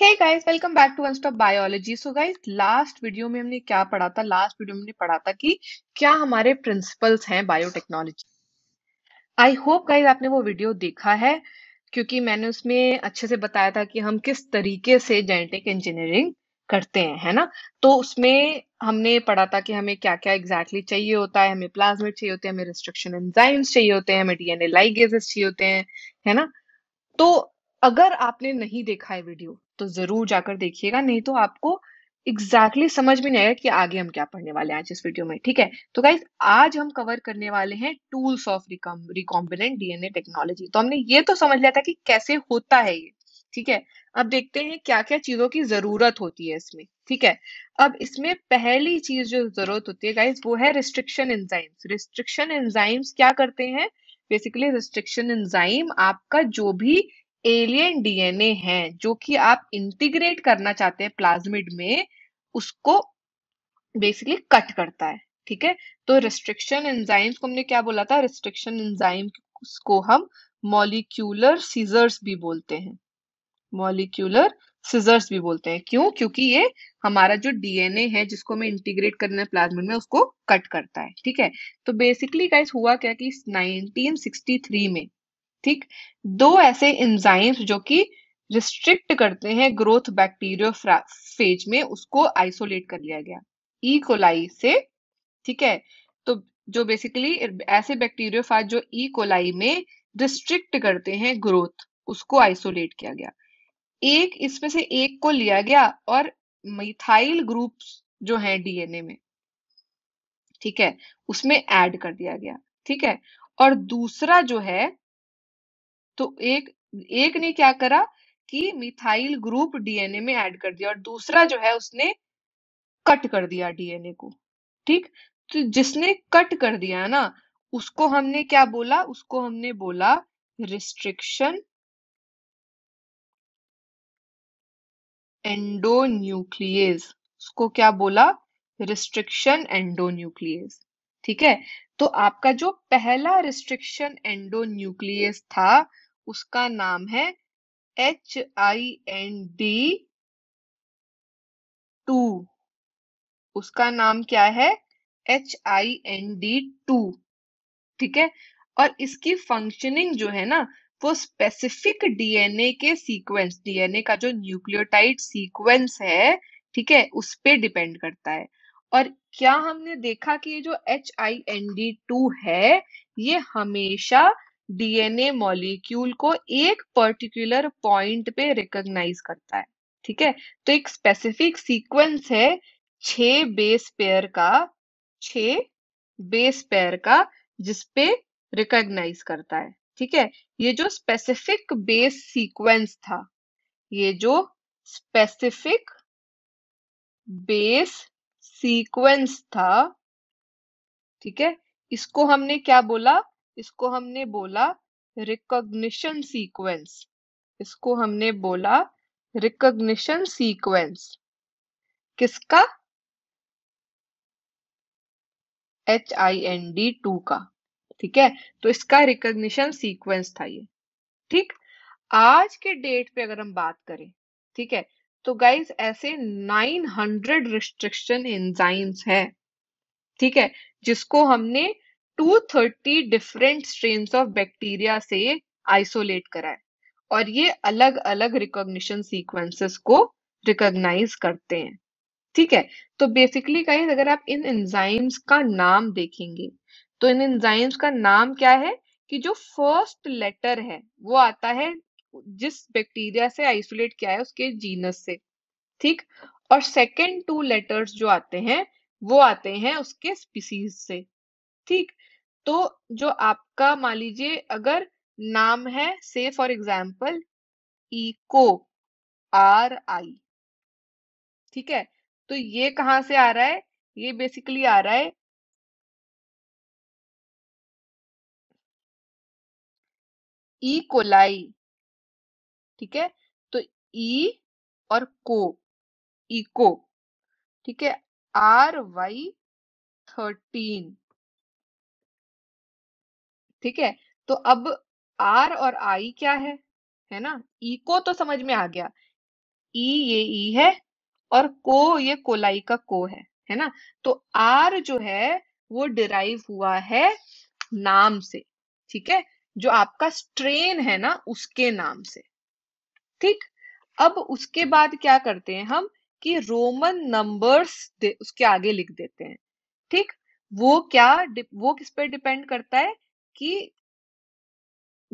है guys welcome back to unstop biology so guys last video में हमने क्या पढ़ा था लास्ट वीडियो में हमने पढ़ा था कि क्या हमारे प्रिंसिपल्स हैं बायोटेक्नोलॉजी आई होप गाइस आपने वो वीडियो देखा है क्योंकि मैंने उसमें अच्छे से बताया था कि हम किस तरीके से जेनेटिक इंजीनियरिंग करते हैं है ना तो उसमें हमने पढ़ा था कि हमें क्या क्या एग्जैक्टली exactly चाहिए होता है हमें प्लाज्मेट चाहिए होते हैं हमें रिस्ट्रिक्शन एंजाइम्स चाहिए होते हैं हमें डीएनए लाइगेजेस चाहिए होते हैं है ना तो अगर आपने नहीं देखा है वीडियो तो ज़रूर जाकर देखिएगा नहीं तो आपको एग्जैक्टली exactly समझ में नहीं आएगा कि आगे हम क्या पढ़ने वाले हैं आज इस वीडियो में ठीक है तो गाइज आज हम कवर करने वाले हैं tools of recombinant DNA technology तो हमने ये तो समझ लिया था कि कैसे होता है ये ठीक है अब देखते हैं क्या क्या चीजों की जरूरत होती है इसमें ठीक है अब इसमें पहली चीज जो जरूरत होती है गाइज वो है रिस्ट्रिक्शन एंजाइम्स रिस्ट्रिक्शन एंजाइम्स क्या करते हैं बेसिकली रिस्ट्रिक्शन एंजाइम आपका जो भी एलियन डीएनए है जो कि आप इंटीग्रेट करना चाहते हैं प्लाज्मिड में उसको बेसिकली कट करता है ठीक है तो रिस्ट्रिक्शन एंजाइम्स को हमने क्या बोला था रिस्ट्रिक्शन एंजाइम को हम मॉलिक्यूलर सीजर्स भी बोलते हैं मॉलिक्यूलर सीजर्स भी बोलते हैं क्यों क्योंकि ये हमारा जो डीएनए है जिसको हमें इंटीग्रेट करना है प्लाज्मिड में उसको कट करता है ठीक है तो बेसिकली गाइस हुआ क्या कि 1963 में ठीक दो ऐसे इंजाइम्स जो कि रिस्ट्रिक्ट करते हैं ग्रोथ बैक्टीरियो फेज में उसको आइसोलेट कर लिया गया ई e. कोलाई से ठीक है तो जो बेसिकली ऐसे बैक्टीरियो जो ई e. कोलाई में रिस्ट्रिक्ट करते हैं ग्रोथ उसको आइसोलेट किया गया एक इसमें से एक को लिया गया और मिथाइल ग्रुप्स जो है डीएनए में ठीक है उसमें ऐड कर दिया गया ठीक है और दूसरा जो है तो एक एक ने क्या करा कि मिथाइल ग्रुप डीएनए में ऐड कर दिया और दूसरा जो है उसने कट कर दिया डीएनए को ठीक तो जिसने कट कर दिया ना उसको हमने क्या बोला उसको हमने बोला रिस्ट्रिक्शन एंडोन्यूक्लियस उसको क्या बोला रिस्ट्रिक्शन एंडोन्यूक्लियस ठीक है तो आपका जो पहला रिस्ट्रिक्शन एंडोन्यूक्लियस था उसका नाम है H I N D two उसका नाम क्या है H I N D two ठीक है और इसकी फंक्शनिंग जो है ना वो स्पेसिफिक डीएनए के सीक्वेंस डीएनए का जो न्यूक्लियोटाइड सीक्वेंस है ठीक है उस पर डिपेंड करता है और क्या हमने देखा कि ये जो H I N D two है ये हमेशा डीएनए मॉलिक्यूल को एक पर्टिकुलर पॉइंट पे रिकॉग्नाइज करता है ठीक है तो एक स्पेसिफिक सीक्वेंस है छ बेस पेयर का छ बेस पेयर का जिसपे रिकॉग्नाइज करता है ठीक है ये जो स्पेसिफिक बेस सीक्वेंस था ये जो स्पेसिफिक बेस सीक्वेंस था ठीक है इसको हमने क्या बोला इसको हमने बोला रिकॉग्निशन सीक्वेंस इसको हमने बोला रिकॉग्निशन सीक्वेंस किसका H I N D two का ठीक है तो इसका रिकॉग्निशन सीक्वेंस था ये ठीक आज के डेट पे अगर हम बात करें ठीक है तो गाइज ऐसे 900 रिस्ट्रिक्शन एंजाइम्स हैं ठीक है जिसको हमने 230 डिफरेंट स्ट्रेन ऑफ बैक्टीरिया से आइसोलेट कराए और ये अलग अलग रिकॉग्निशन सीक्वेंसेस को रिकॉग्नाइज करते हैं ठीक है तो बेसिकली कहीं अगर आप इन एंजाइम्स का नाम देखेंगे तो इन एंजाइम्स का नाम क्या है कि जो फर्स्ट लेटर है वो आता है जिस बैक्टीरिया से आइसोलेट किया है उसके जीनस से ठीक और सेकेंड टू लेटर्स जो आते हैं वो आते हैं उसके स्पीसीज से ठीक तो जो आपका मान लीजिए अगर नाम है से for example Eco R I ठीक है तो ये कहां से आ रहा है ये बेसिकली आ रहा है ई e कोलाई ठीक है तो ई e और को इको ठीक है आर वाई थर्टीन ठीक है तो अब आर और आई क्या है है ना ई e को तो समझ में आ गया ई e ये ई e है और को ये कोलाई का को है है ना तो आर जो है वो डिराइव हुआ है नाम से ठीक है जो आपका स्ट्रेन है ना उसके नाम से ठीक अब उसके बाद क्या करते हैं हम कि रोमन नंबर्स उसके आगे लिख देते हैं ठीक वो क्या वो किस पे डिपेंड करता है कि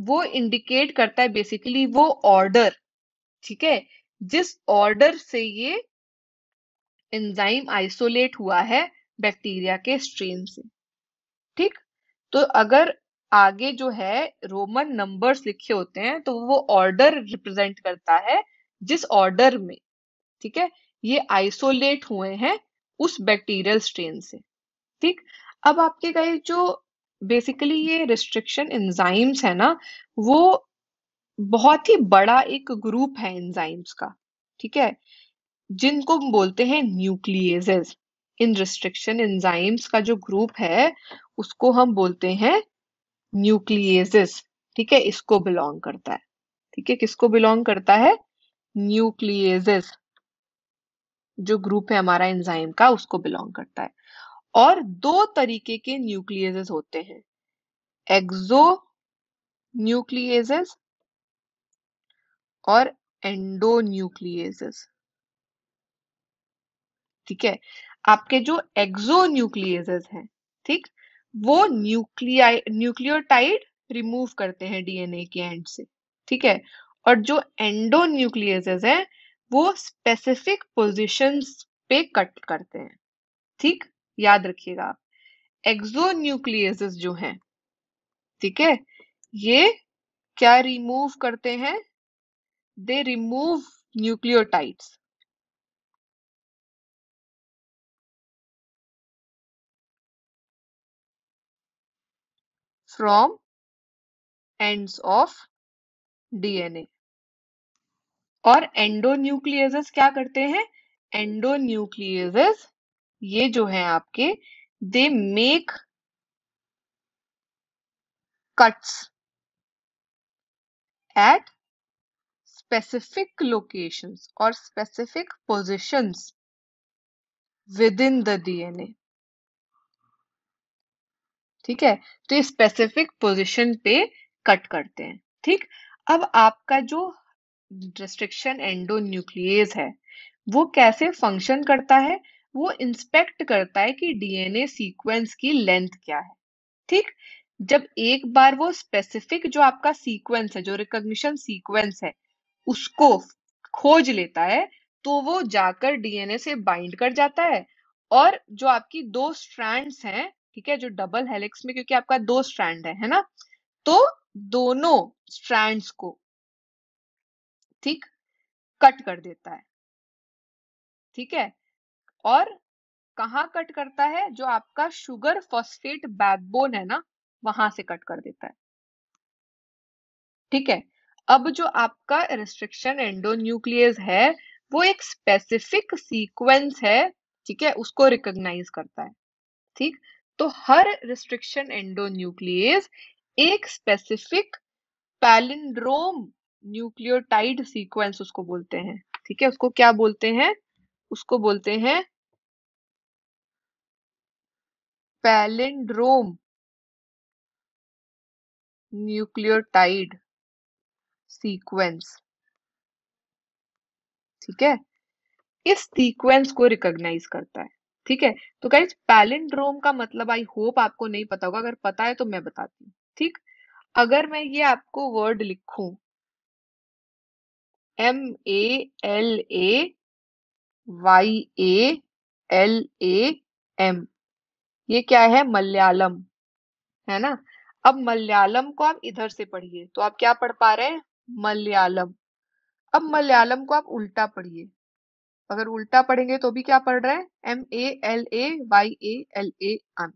वो इंडिकेट करता है बेसिकली वो ऑर्डर ठीक है जिस ऑर्डर से ये एंजाइम आइसोलेट हुआ है बैक्टीरिया के स्ट्रेन से ठीक तो अगर आगे जो है रोमन नंबर्स लिखे होते हैं तो वो ऑर्डर रिप्रेजेंट करता है जिस ऑर्डर में ठीक है ये आइसोलेट हुए हैं उस बैक्टीरियल स्ट्रेन से ठीक अब आपके गए जो बेसिकली ये रिस्ट्रिक्शन एंजाइम्स है ना वो बहुत ही बड़ा एक ग्रुप है एंजाइम्स का ठीक है जिनको बोलते हैं न्यूक्लियजेस इन रिस्ट्रिक्शन एंजाइम्स का जो ग्रुप है उसको हम बोलते हैं न्यूक्लियजेस ठीक है इसको बिलोंग करता है ठीक है किसको बिलोंग करता है न्यूक्लियजेस जो ग्रुप है हमारा एंजाइम का उसको बिलोंग करता है और दो तरीके के न्यूक्लियसेस होते हैं एक्सो न्यूक्लियसेस और एंडो न्यूक्लियसेस ठीक है आपके जो एक्सो न्यूक्लियसेस हैं ठीक वो न्यूक्लिया न्यूक्लियोटाइड रिमूव करते हैं डीएनए के एंड से ठीक है और जो एंडो न्यूक्लियसेस है वो स्पेसिफिक पोजिशन पे कट करते हैं ठीक याद रखिएगा एक्सो न्यूक्लियस जो हैं ठीक है ये क्या रिमूव करते हैं they remove nucleotides from ends of DNA और एंडोन्यूक्लियजेस क्या करते हैं एंडो न्यूक्लियस ये जो है आपके they make cuts at specific specific और specific positions within the DNA ठीक है तो ये स्पेसिफिक पोजिशन पे कट करते हैं ठीक अब आपका जो रिस्ट्रिक्शन न्यूक्लियस है वो कैसे फंक्शन करता है वो इंस्पेक्ट करता है कि डीएनए सीक्वेंस की लेंथ क्या है ठीक जब एक बार वो स्पेसिफिक जो आपका सीक्वेंस है जो रिकॉग्निशन सीक्वेंस है उसको खोज लेता है तो वो जाकर डीएनए से बाइंड कर जाता है और जो आपकी दो स्ट्रैंड्स हैं ठीक है जो डबल हेलिक्स में क्योंकि आपका दो स्ट्रैंड है है ना तो दोनों स्ट्रैंड्स को ठीक कट कर देता है ठीक है और कहा कट करता है जो आपका शुगर फॉस्फेट बैकबोन है ना वहां से कट कर देता है ठीक है अब जो आपका रिस्ट्रिक्शन एंडोन्यूक्लियस है वो एक स्पेसिफिक सीक्वेंस है ठीक है उसको रिकॉग्नाइज करता है ठीक तो हर रिस्ट्रिक्शन एंडोन्यूक्लियस एक स्पेसिफिक पैलिंड्रोम न्यूक्लियोटाइड सीक्वेंस उसको बोलते हैं ठीक है उसको क्या बोलते हैं उसको बोलते हैं पैलिंड्रोम न्यूक्लियोटाइड सीक्वेंस ठीक है इस सीक्वेंस को रिकॉग्नाइज करता है ठीक है तो कह पैलिंड्रोम का मतलब आई होप आपको नहीं पता होगा अगर पता है तो मैं बताती हूँ ठीक अगर मैं ये आपको वर्ड लिखू M A L A Y A L A M ये क्या है मलयालम है ना अब मलयालम को आप इधर से पढ़िए तो आप क्या पढ़ पा रहे हैं मलयालम अब मलयालम को आप उल्टा पढ़िए अगर उल्टा पढ़ेंगे तो भी क्या पढ़ रहे हैं M A L A Y A L A M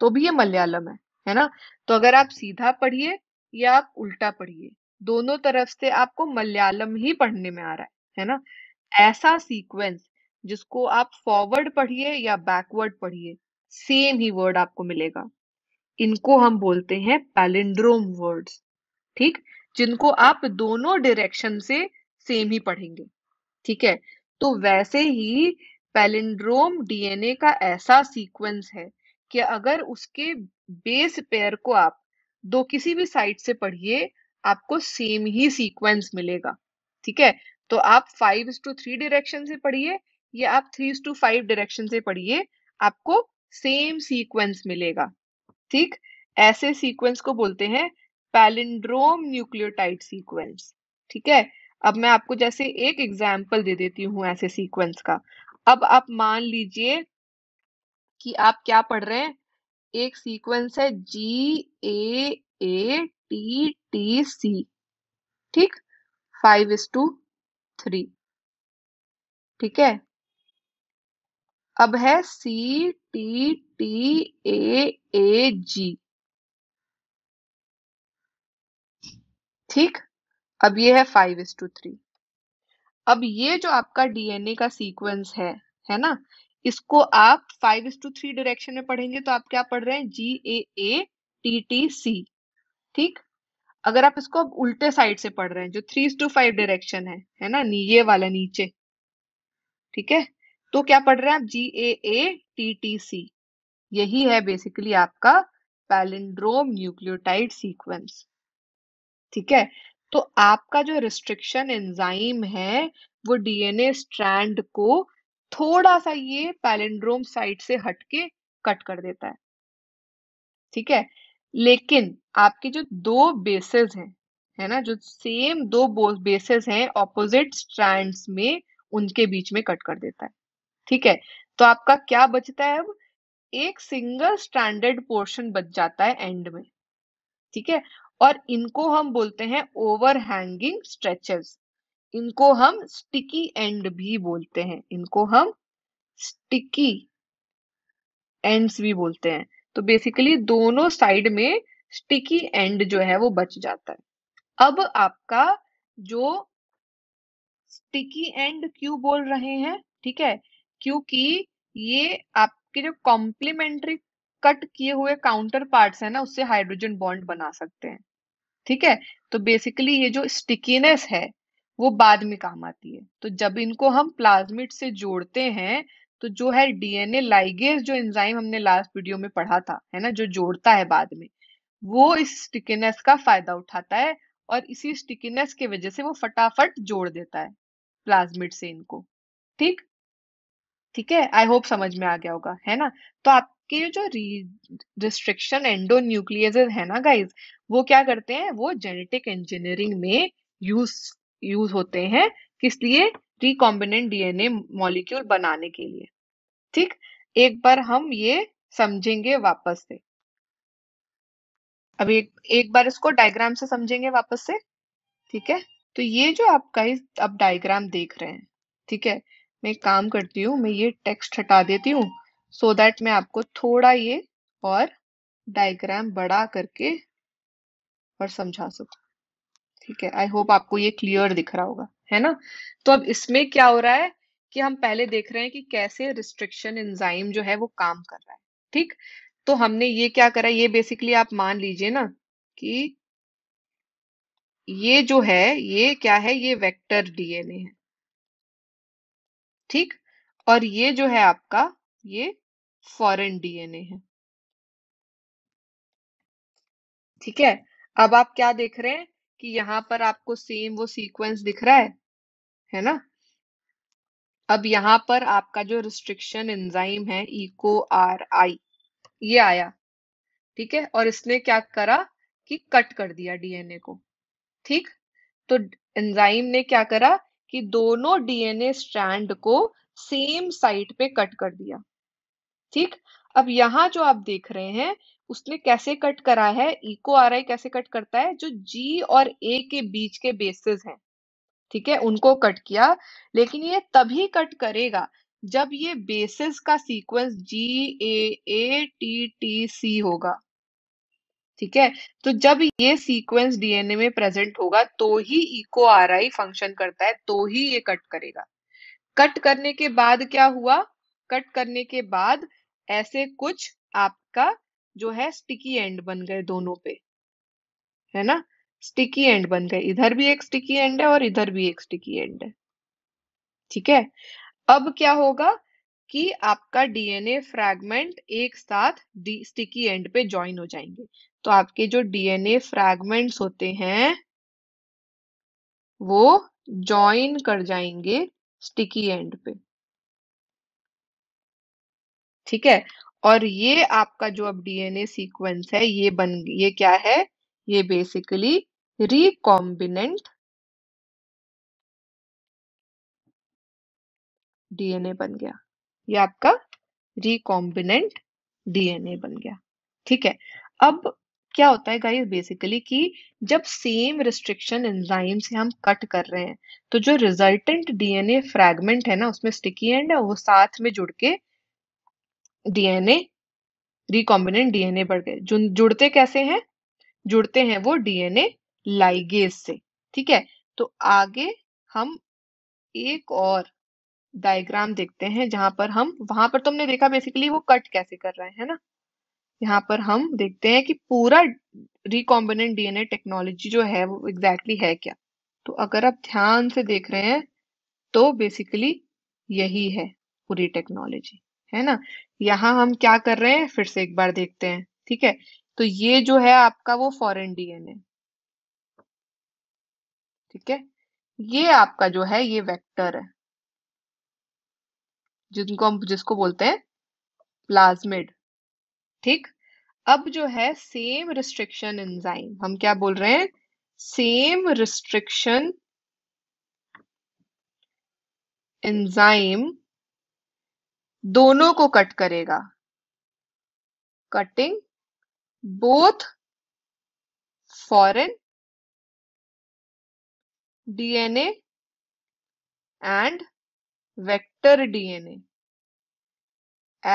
तो भी ये मलयालम है है ना तो अगर आप सीधा पढ़िए या आप उल्टा पढ़िए दोनों तरफ से आपको मलयालम ही पढ़ने में आ रहा है है ना ऐसा सीक्वेंस जिसको आप फॉरवर्ड पढ़िए या बैकवर्ड पढ़िए सेम ही वर्ड आपको मिलेगा इनको हम बोलते हैं पैलिंड्रोम वर्ड्स ठीक जिनको आप दोनों डायरेक्शन से सेम ही पढ़ेंगे ठीक है तो वैसे ही पैलिंड्रोम डीएनए का ऐसा सीक्वेंस है कि अगर उसके बेस पेयर को आप दो किसी भी साइड से पढ़िए आपको सेम ही सीक्वेंस मिलेगा ठीक है तो आप फाइव टू थ्री डायरेक्शन से पढ़िए या आप थ्री टू फाइव डायरेक्शन से पढ़िए आपको सेम सीक्वेंस मिलेगा ठीक ऐसे सीक्वेंस को बोलते हैं पैलिंड्रोम न्यूक्लियोटाइड सीक्वेंस ठीक है अब मैं आपको जैसे एक एग्जाम्पल दे देती हूँ ऐसे सीक्वेंस का अब आप मान लीजिए कि आप क्या पढ़ रहे हैं एक सीक्वेंस है जी ए ए टी टी सी ठीक फाइव इज टू थ्री ठीक है अब है सी टी टी ए ए जी ठीक अब ये है फाइव इज टू थ्री अब ये जो आपका डीएनए का सीक्वेंस है है ना इसको आप five is to three direction में पढ़ेंगे तो आप क्या पढ़ रहे हैं जी ए ए टी टी सी ठीक अगर आप इसको अब उल्टे साइड से पढ़ रहे हैं जो थ्री टू फाइव डायरेक्शन है है ना ये वाला नीचे ठीक है तो क्या पढ़ रहे हैं आप जी ए ए टी टी सी यही है बेसिकली आपका पैलिंड्रोम न्यूक्लियोटाइड सीक्वेंस ठीक है तो आपका जो रिस्ट्रिक्शन एंजाइम है वो डीएनए स्ट्रैंड को थोड़ा सा ये पैलिंड्रोम साइड से हटके कट कर देता है ठीक है लेकिन आपकी जो दो बेसेस हैं है ना जो सेम दो बेसेस हैं ऑपोजिट स्ट्रैंड्स में उनके बीच में कट कर देता है ठीक है तो आपका क्या बचता है अब एक सिंगल स्टैंडर्ड पोर्शन बच जाता है एंड में ठीक है और इनको हम बोलते हैं ओवर हैंगिंग स्ट्रेचेस इनको हम स्टिकी एंड भी बोलते हैं इनको हम स्टिकी एंड्स भी बोलते हैं तो बेसिकली दोनों साइड में स्टिकी एंड जो है वो बच जाता है अब आपका जो स्टिकी एंड क्यों बोल रहे हैं ठीक है क्योंकि ये आपके जो कॉम्प्लीमेंट्री कट किए हुए काउंटर पार्ट है ना उससे हाइड्रोजन बॉन्ड बना सकते हैं ठीक है तो बेसिकली ये जो स्टिकीनेस है वो बाद में काम आती है तो जब इनको हम प्लाज्मिट से जोड़ते हैं तो जो है डीएनए लाइगेज जो एंजाइम हमने लास्ट वीडियो में पढ़ा था है ना जो जोड़ता है बाद में वो इस स्टिकीनेस का फायदा उठाता है और इसी स्टिकीनेस के वजह से वो फटाफट जोड़ देता है प्लाज्मिट से इनको ठीक ठीक है आई होप समझ में आ गया होगा है ना तो आपके जो रिस्ट्रिक्शन एंडो है ना गाइज वो क्या करते हैं वो जेनेटिक इंजीनियरिंग में यूज यूज होते हैं किस लिए रिकॉम्बिनेंट डीएनए मॉलिक्यूल बनाने के लिए ठीक एक बार हम ये समझेंगे वापस से अब एक एक बार इसको डायग्राम से समझेंगे वापस से ठीक है तो ये जो आप गाइज अब डायग्राम देख रहे हैं ठीक है मैं काम करती हूँ मैं ये टेक्स्ट हटा देती हूँ सो दैट मैं आपको थोड़ा ये और डायग्राम बड़ा करके और समझा सकूँ ठीक है आई होप आपको ये क्लियर दिख रहा होगा है ना तो अब इसमें क्या हो रहा है कि हम पहले देख रहे हैं कि कैसे रिस्ट्रिक्शन एंजाइम जो है वो काम कर रहा है ठीक तो हमने ये क्या करा ये बेसिकली आप मान लीजिए ना कि ये जो है ये क्या है ये वेक्टर डीएनए है ठीक और ये जो है आपका ये फॉरेन डीएनए है ठीक है अब आप क्या देख रहे हैं कि यहां पर आपको सेम वो सीक्वेंस दिख रहा है है ना अब यहां पर आपका जो रिस्ट्रिक्शन एंजाइम है इको आर आई ये आया ठीक है और इसने क्या करा कि कट कर दिया डीएनए को ठीक तो एंजाइम ने क्या करा कि दोनों डीएनए स्ट्रैंड को सेम साइट पे कट कर दिया ठीक अब यहां जो आप देख रहे हैं उसने कैसे कट करा है इको आर आई कैसे कट करता है जो जी और ए के बीच के बेसिस हैं ठीक है उनको कट किया लेकिन ये तभी कट करेगा जब ये बेसिस का sequence G A A T T C होगा ठीक है तो जब ये सीक्वेंस डीएनए में प्रेजेंट होगा तो ही इको आर आई फंक्शन करता है तो ही ये कट करेगा कट करने के बाद क्या हुआ कट करने के बाद ऐसे कुछ आपका जो है स्टिकी एंड बन गए दोनों पे है ना स्टिकी एंड बन गए इधर भी एक स्टिकी एंड है और इधर भी एक स्टिकी एंड है ठीक है अब क्या होगा कि आपका डीएनए फ्रैगमेंट एक साथ स्टिकी एंड पे ज्वाइन हो जाएंगे तो आपके जो डीएनए फ्रैगमेंट्स होते हैं वो जॉइन कर जाएंगे स्टिकी एंड पे ठीक है और ये आपका जो अब डीएनए सीक्वेंस है ये बन ये क्या है ये बेसिकली रिकॉम्बिनेंट डीएनए बन गया ये आपका रिकॉम्बिनेंट डीएनए बन गया ठीक है अब क्या होता है गाइस बेसिकली कि जब सेम रिस्ट्रिक्शन एंजाइम से हम कट कर रहे हैं तो जो रिजल्टेंट डीएनए फ्रैगमेंट है ना उसमें स्टिकी एंड है वो साथ में जुड़ के डीएनए रिकॉम्बिनेंट डीएनए बढ़ गए जो जुड़ते कैसे हैं जुड़ते हैं वो डीएनए लाइगेज से ठीक है तो आगे हम एक और डायग्राम देखते हैं जहां पर हम वहां पर तुमने तो देखा बेसिकली वो कट कैसे कर रहे हैं ना यहाँ पर हम देखते हैं कि पूरा रिकॉम्बिनेंट डीएनए टेक्नोलॉजी जो है वो एग्जैक्टली exactly है क्या तो अगर आप ध्यान से देख रहे हैं तो बेसिकली यही है पूरी टेक्नोलॉजी है ना यहाँ हम क्या कर रहे हैं फिर से एक बार देखते हैं ठीक है तो ये जो है आपका वो फॉरेन डीएनए ठीक है ये आपका जो है ये वेक्टर है जिनको हम जिसको बोलते हैं प्लाज्मिड ठीक अब जो है सेम रिस्ट्रिक्शन एंजाइम हम क्या बोल रहे हैं सेम रिस्ट्रिक्शन एंजाइम दोनों को कट करेगा cutting both foreign DNA and vector DNA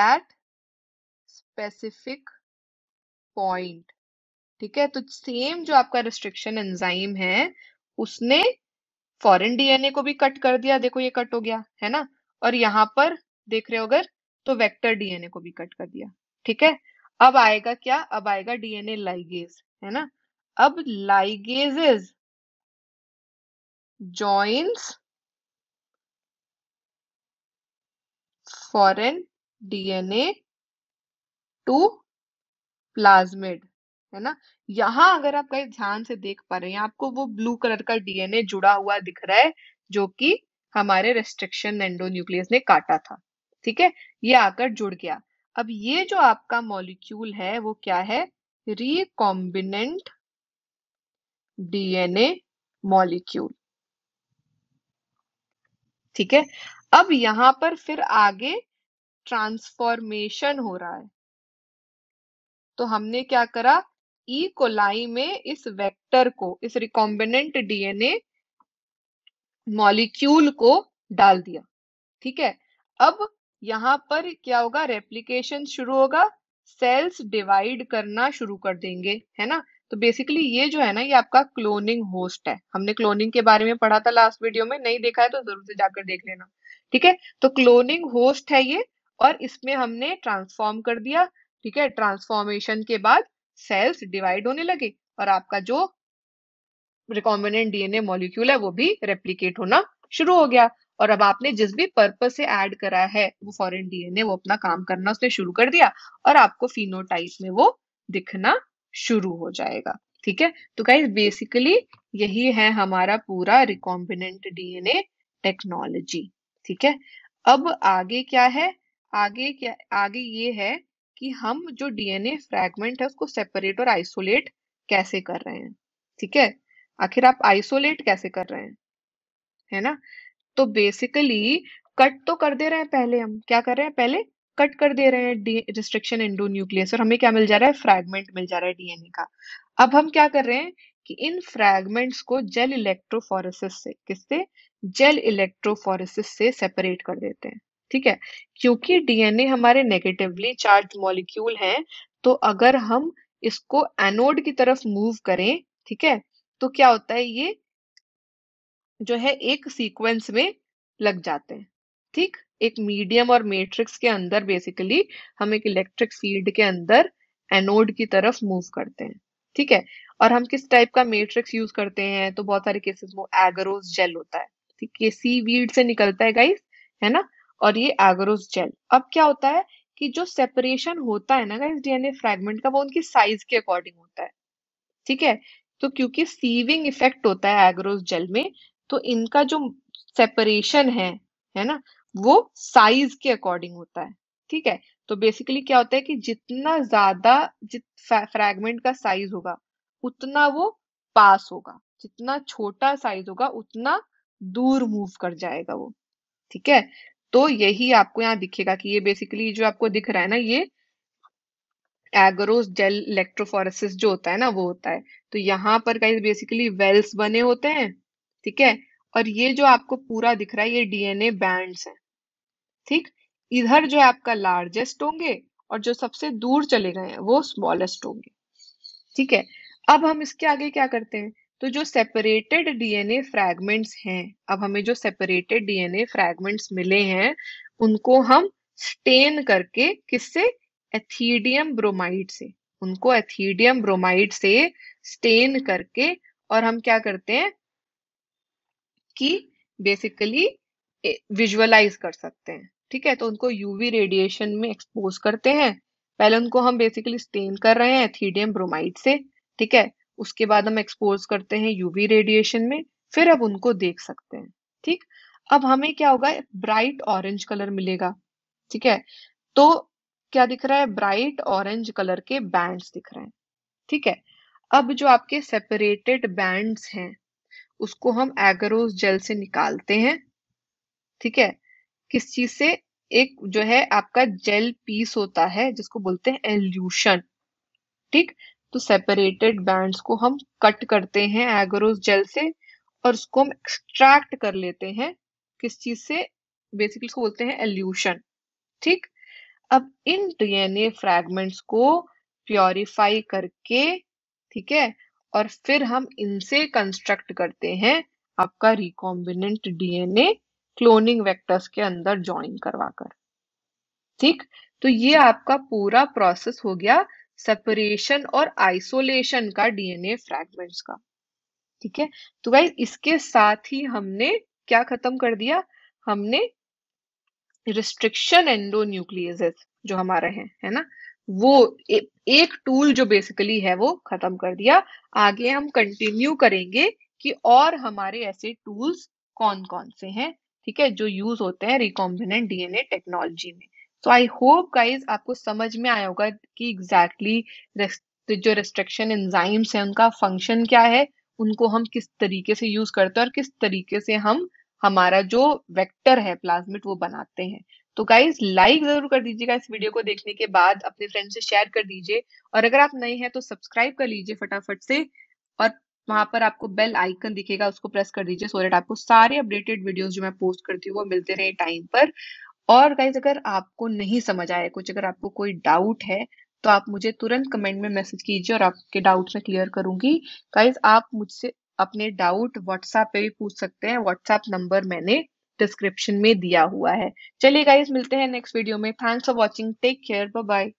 at specific point ठीक है तो सेम जो आपका रिस्ट्रिक्शन एंजाइम है उसने फॉरेन डीएनए को भी कट कर दिया देखो ये कट हो गया है ना और यहां पर देख रहे हो अगर तो वेक्टर डीएनए को भी कट कर दिया ठीक है अब आएगा क्या अब आएगा डीएनए लाइगेज है ना अब ligases joints foreign DNA to plasmid है ना यहाँ अगर आप कहीं ध्यान से देख पा रहे हैं आपको वो ब्लू कलर का डीएनए जुड़ा हुआ दिख रहा है जो कि हमारे रेस्ट्रिक्शन एंडोन्यूक्लियस ने काटा था ठीक है ये आकर जुड़ गया अब ये जो आपका मॉलिक्यूल है वो क्या है रिकॉम्बिनेंट डीएनए मॉलिक्यूल ठीक है अब यहां पर फिर आगे ट्रांसफॉर्मेशन हो रहा है तो हमने क्या करा ई e. कोलाई में इस वेक्टर को इस रिकॉम्बिनेंट डीएनए मॉलिक्यूल को डाल दिया ठीक है अब यहां पर क्या होगा रेप्लीकेशन शुरू होगा सेल्स डिवाइड करना शुरू कर देंगे है ना तो बेसिकली ये जो है ना ये आपका क्लोनिंग होस्ट है हमने क्लोनिंग के बारे में पढ़ा था लास्ट वीडियो में नहीं देखा है तो जरूर से जाकर देख लेना ठीक है तो क्लोनिंग होस्ट है ये और इसमें हमने ट्रांसफॉर्म कर दिया ठीक है ट्रांसफॉर्मेशन के बाद सेल्स डिवाइड होने लगे और आपका जो रिकॉम्बिनेंट डीएनए मॉलिक्यूल है वो भी रेप्लीकेट होना शुरू हो गया और अब आपने जिस भी पर्पज से ऐड करा है वो फॉरन डीएनए वो अपना काम करना उसने शुरू कर दिया और आपको फिनोटाइप में वो दिखना शुरू हो जाएगा ठीक है तो गाइज बेसिकली यही है हमारा पूरा रिकॉम्बिनेंट डीएनए टेक्नोलॉजी ठीक है अब आगे क्या है आगे क्या आगे ये है कि हम जो डीएनए फ्रैगमेंट है उसको सेपरेट और आइसोलेट कैसे कर रहे हैं ठीक है आखिर आप आइसोलेट कैसे कर रहे हैं है ना तो बेसिकली कट तो कर दे रहे हैं पहले हम क्या कर रहे हैं पहले कट कर दे रहे हैं रिस्ट्रिक्शन इंडो न्यूक्लियस और हमें क्या मिल जा रहा है फ्रैगमेंट मिल जा रहा है डीएनए का अब हम क्या कर रहे हैं कि इन फ्रैगमेंट्स को जेल इलेक्ट्रोफोरेसिस से किससे जेल इलेक्ट्रोफोरेसिस से सेपरेट कर देते हैं ठीक है क्योंकि डीएनए हमारे नेगेटिवली चार्ज मॉलिक्यूल हैं तो अगर हम इसको एनोड की तरफ मूव करें ठीक है तो क्या होता है ये जो है एक सीक्वेंस में लग जाते हैं ठीक एक मीडियम और मैट्रिक्स के अंदर बेसिकली हम एक इलेक्ट्रिक फील्ड के अंदर एनोड की तरफ मूव करते हैं ठीक है और हम किस टाइप का मैट्रिक्स यूज करते हैं तो बहुत सारे केसेस में एगरोस जेल होता है ठीक है सी वीड से निकलता है गाइस है ना और ये एगरोस जेल अब क्या होता है कि जो सेपरेशन होता है ना इस डीएनए फ्रेगमेंट का वो उनकी साइज के अकॉर्डिंग होता है ठीक है तो क्योंकि सीविंग इफेक्ट होता है एग्रोस जेल में तो इनका जो सेपरेशन है है ना वो साइज के अकॉर्डिंग होता है ठीक है तो बेसिकली क्या होता है कि जितना ज्यादा जित फ्रेगमेंट का साइज होगा उतना वो पास होगा जितना छोटा साइज होगा उतना दूर मूव कर जाएगा वो ठीक है तो यही आपको यहाँ दिखेगा कि ये बेसिकली जो आपको दिख रहा है ना ये एग्रोस जेल इलेक्ट्रोफोरेसिस जो होता है ना वो होता है तो यहाँ पर कहीं बेसिकली वेल्स बने होते हैं ठीक है और ये जो आपको पूरा दिख रहा है ये डीएनए बैंड्स हैं ठीक इधर जो है आपका लार्जेस्ट होंगे और जो सबसे दूर चले गए हैं वो स्मॉलेस्ट होंगे ठीक है अब हम इसके आगे क्या करते हैं तो जो सेपरेटेड डीएनए फ्रैगमेंट्स हैं अब हमें जो सेपरेटेड डीएनए फ्रैगमेंट्स मिले हैं उनको हम स्टेन करके किससे एथीडियम ब्रोमाइड से उनको एथीडियम ब्रोमाइड से स्टेन करके और हम क्या करते हैं कि बेसिकली विजुअलाइज कर सकते हैं ठीक है तो उनको यूवी रेडिएशन में एक्सपोज करते हैं पहले उनको हम बेसिकली स्टेन कर रहे हैं एथीडियम ब्रोमाइड से ठीक है उसके बाद हम एक्सपोज करते हैं यूवी रेडिएशन में फिर अब उनको देख सकते हैं ठीक अब हमें क्या होगा ब्राइट ऑरेंज कलर मिलेगा ठीक है तो क्या दिख रहा है ब्राइट ऑरेंज कलर के बैंड्स दिख रहे हैं ठीक है अब जो आपके सेपरेटेड बैंड्स हैं उसको हम एगरोज जेल से निकालते हैं ठीक है किस चीज से एक जो है आपका जेल पीस होता है जिसको बोलते हैं एल्यूशन ठीक तो सेपरेटेड बैंड्स को हम कट करते हैं एग्रोज जेल से और उसको हम एक्सट्रैक्ट कर लेते हैं किस चीज से बेसिकली इसको बोलते हैं एल्यूशन ठीक अब इन डीएनए फ्रैगमेंट्स को प्योरीफाई करके ठीक है और फिर हम इनसे कंस्ट्रक्ट करते हैं आपका रिकॉम्बिनेंट डीएनए क्लोनिंग वेक्टर्स के अंदर ज्वाइन करवाकर ठीक तो ये आपका पूरा प्रोसेस हो गया सेपरेशन और आइसोलेशन का डीएनए फ्रैगमेंट्स का ठीक है तो भाई इसके साथ ही हमने क्या खत्म कर दिया हमने रिस्ट्रिक्शन एंडो जो हमारा है है ना वो ए, एक टूल जो बेसिकली है वो खत्म कर दिया आगे हम कंटिन्यू करेंगे कि और हमारे ऐसे टूल्स कौन कौन से हैं ठीक है जो यूज होते हैं रिकॉम्बिनेंट डीएनए टेक्नोलॉजी में सो आई होप गाइज आपको समझ में आया होगा कि एग्जैक्टली exactly जो रेस्ट्रिक्शन एंजाइम्स है उनका फंक्शन क्या है उनको हम किस तरीके से यूज करते हैं और किस तरीके से हम हमारा जो वेक्टर है प्लाज्मिट वो बनाते हैं तो गाइज लाइक जरूर कर दीजिएगा इस वीडियो को देखने के बाद अपने फ्रेंड से शेयर कर दीजिए और अगर आप नए हैं तो सब्सक्राइब कर लीजिए फटाफट से और वहां पर आपको बेल आइकन दिखेगा उसको प्रेस कर दीजिए सो दैट आपको सारे अपडेटेड वीडियोस जो मैं पोस्ट करती हूँ वो मिलते रहे टाइम पर और गाइज अगर आपको नहीं समझ आया कुछ अगर आपको कोई डाउट है तो आप मुझे तुरंत कमेंट में मैसेज कीजिए और आपके डाउट में क्लियर करूंगी गाइज आप मुझसे अपने डाउट व्हाट्सएप पे भी पूछ सकते हैं व्हाट्सएप नंबर मैंने डिस्क्रिप्शन में दिया हुआ है चलिए गाइज मिलते हैं नेक्स्ट वीडियो में thanks for watching take care bye